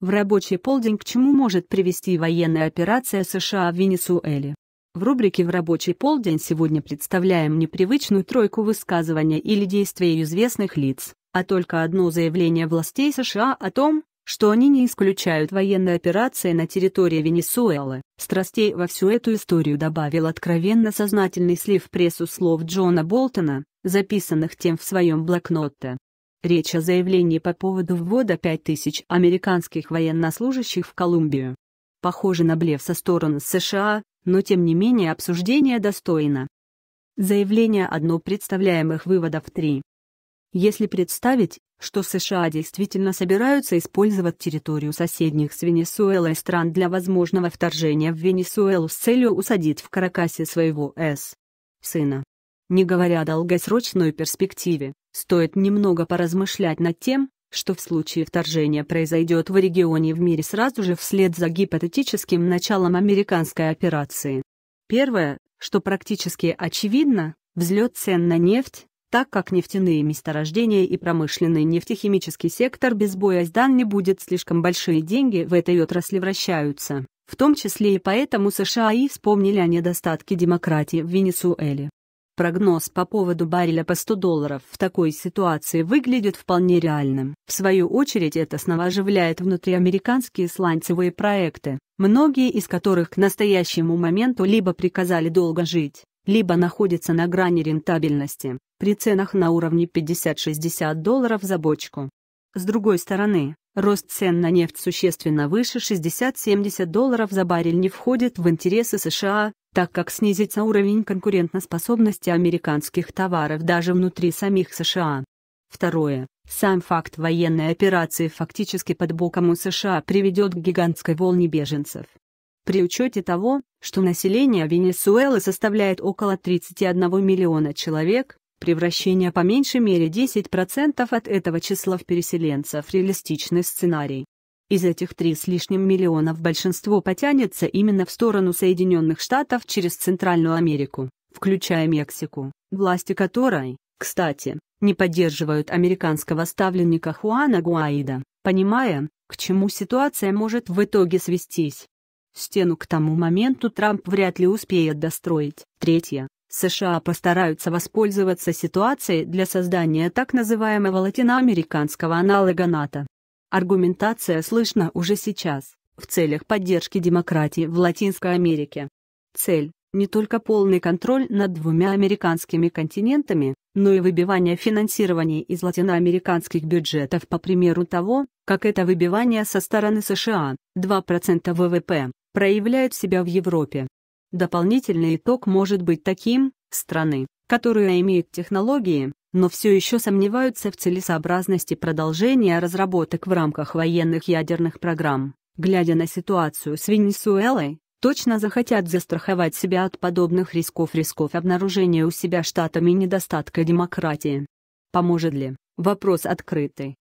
в рабочий полдень к чему может привести военная операция США в Венесуэле. В рубрике «В рабочий полдень» сегодня представляем непривычную тройку высказывания или действия известных лиц, а только одно заявление властей США о том, что они не исключают военной операции на территории Венесуэлы. Страстей во всю эту историю добавил откровенно сознательный слив прессу слов Джона Болтона, записанных тем в своем блокноте. Речь о заявлении по поводу ввода 5000 американских военнослужащих в Колумбию. Похоже на блеф со стороны США, но тем не менее обсуждение достойно. Заявление одно представляемых выводов 3. Если представить, что США действительно собираются использовать территорию соседних с Венесуэлой стран для возможного вторжения в Венесуэлу с целью усадить в Каракасе своего С. сына, не говоря о долгосрочной перспективе, Стоит немного поразмышлять над тем, что в случае вторжения произойдет в регионе в мире сразу же вслед за гипотетическим началом американской операции. Первое, что практически очевидно, взлет цен на нефть, так как нефтяные месторождения и промышленный нефтехимический сектор без бояздан не будет слишком большие деньги в этой отрасли вращаются, в том числе и поэтому США и вспомнили о недостатке демократии в Венесуэле прогноз по поводу барреля по 100 долларов в такой ситуации выглядит вполне реальным. В свою очередь это снова оживляет внутриамериканские сланцевые проекты, многие из которых к настоящему моменту либо приказали долго жить, либо находятся на грани рентабельности, при ценах на уровне 50-60 долларов за бочку. С другой стороны, рост цен на нефть существенно выше 60-70 долларов за баррель не входит в интересы США, так как снизится уровень конкурентоспособности американских товаров даже внутри самих США. Второе. Сам факт военной операции фактически под боком у США приведет к гигантской волне беженцев. При учете того, что население Венесуэлы составляет около 31 миллиона человек, превращение по меньшей мере 10% от этого числа в переселенцев – реалистичный сценарий. Из этих три с лишним миллионов большинство потянется именно в сторону Соединенных Штатов через Центральную Америку, включая Мексику, власти которой, кстати, не поддерживают американского ставленника Хуана Гуаида, понимая, к чему ситуация может в итоге свестись. Стену к тому моменту Трамп вряд ли успеет достроить. Третье. США постараются воспользоваться ситуацией для создания так называемого латиноамериканского аналога НАТО, Аргументация слышна уже сейчас, в целях поддержки демократии в Латинской Америке. Цель – не только полный контроль над двумя американскими континентами, но и выбивание финансирования из латиноамериканских бюджетов по примеру того, как это выбивание со стороны США, 2% ВВП, проявляет себя в Европе. Дополнительный итог может быть таким, страны, которые имеют технологии, но все еще сомневаются в целесообразности продолжения разработок в рамках военных ядерных программ. Глядя на ситуацию с Венесуэлой, точно захотят застраховать себя от подобных рисков рисков обнаружения у себя штатами недостатка демократии. Поможет ли? Вопрос открытый.